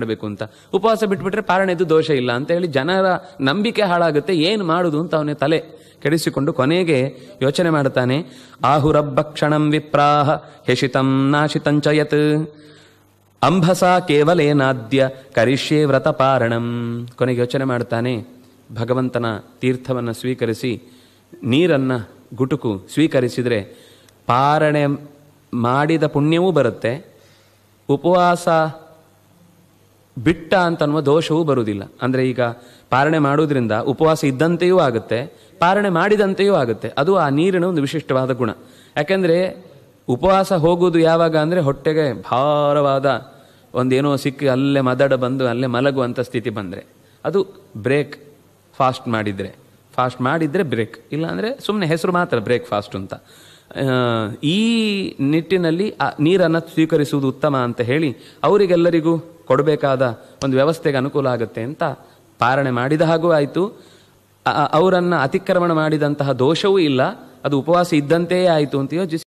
ಮಾಡಬೇಕು ಅಂತ ಉಪವಾಸ ಬಿಟ್ಬಿಟ್ರೆ ಇದ್ದು ದೋಷ ಇಲ್ಲ ಅಂತ ಹೇಳಿ ಜನರ ನಂಬಿಕೆ ಹಾಳಾಗುತ್ತೆ ಏನು ಮಾಡುದು ಅಂತ ಅವನೇ ತಲೆ ಕೆಡಿಸಿಕೊಂಡು ಕೊನೆಗೆ ಯೋಚನೆ ಮಾಡ್ತಾನೆ ಆಹುರಬ್ಬ ಕ್ಷಣಂ ವಿಪ್ರಾಹ ಹೆಶಿತಂ ನಾಶಿತಂಚಯತ್ ಅಂಭಸಾ ಕೇವಲೇನಾದ್ಯ ಕರಿಷ್ಯೆ ವ್ರತ ಪಾರಣಂ ಕೊನೆಗೆ ಯೋಚನೆ ಮಾಡ್ತಾನೆ ಭಗವಂತನ ತೀರ್ಥವನ್ನು ಸ್ವೀಕರಿಸಿ ನೀರನ್ನು ಗುಟುಕು ಸ್ವೀಕರಿಸಿದರೆ ಪಾರಣೆ ಮಾಡಿದ ಪುಣ್ಯವೂ ಬರುತ್ತೆ ಉಪವಾಸ ಬಿಟ್ಟ ಅಂತನ್ನುವ ದೋಷವೂ ಬರುವುದಿಲ್ಲ ಅಂದರೆ ಈಗ ಪಾರಣೆ ಮಾಡೋದ್ರಿಂದ ಉಪವಾಸ ಇದ್ದಂತೆಯೂ ಆಗುತ್ತೆ ಪಾರಣೆ ಮಾಡಿದಂತೆಯೂ ಆಗುತ್ತೆ ಅದು ಆ ನೀರಿನ ಒಂದು ವಿಶಿಷ್ಟವಾದ ಗುಣ ಯಾಕೆಂದರೆ ಉಪವಾಸ ಹೋಗೋದು ಯಾವಾಗ ಅಂದರೆ ಹೊಟ್ಟೆಗೆ ಭಾರವಾದ ಒಂದೇನೋ ಸಿಕ್ಕಿ ಅಲ್ಲೇ ಮದಡ ಬಂದು ಅಲ್ಲೇ ಮಲಗುವಂಥ ಸ್ಥಿತಿ ಬಂದರೆ ಅದು ಬ್ರೇಕ್ ಫಾಸ್ಟ್ ಮಾಡಿದರೆ ಫಾಸ್ಟ್ ಮಾಡಿದರೆ ಬ್ರೇಕ್ ಇಲ್ಲಾಂದರೆ ಸುಮ್ಮನೆ ಹೆಸರು ಮಾತ್ರ ಬ್ರೇಕ್ ಫಾಸ್ಟ್ ಅಂತ ಈ ನಿಟ್ಟಿನಲ್ಲಿ ಆ ನೀರನ್ನು ಸ್ವೀಕರಿಸುವುದು ಉತ್ತಮ ಅಂತ ಹೇಳಿ ಅವರಿಗೆಲ್ಲರಿಗೂ ಕೊಡಬೇಕಾದ ಒಂದು ವ್ಯವಸ್ಥೆಗೆ ಅನುಕೂಲ ಆಗುತ್ತೆ ಅಂತ ಪಾರಣೆ ಮಾಡಿದ ಹಾಗೂ ಆಯಿತು ಅವರನ್ನು ಅತಿಕ್ರಮಣ ಮಾಡಿದಂತಹ ದೋಷವೂ ಇಲ್ಲ ಅದು ಉಪವಾಸ ಇದ್ದಂತೆಯೇ ಆಯಿತು ಅಂತ ಯೋಚಿಸಿ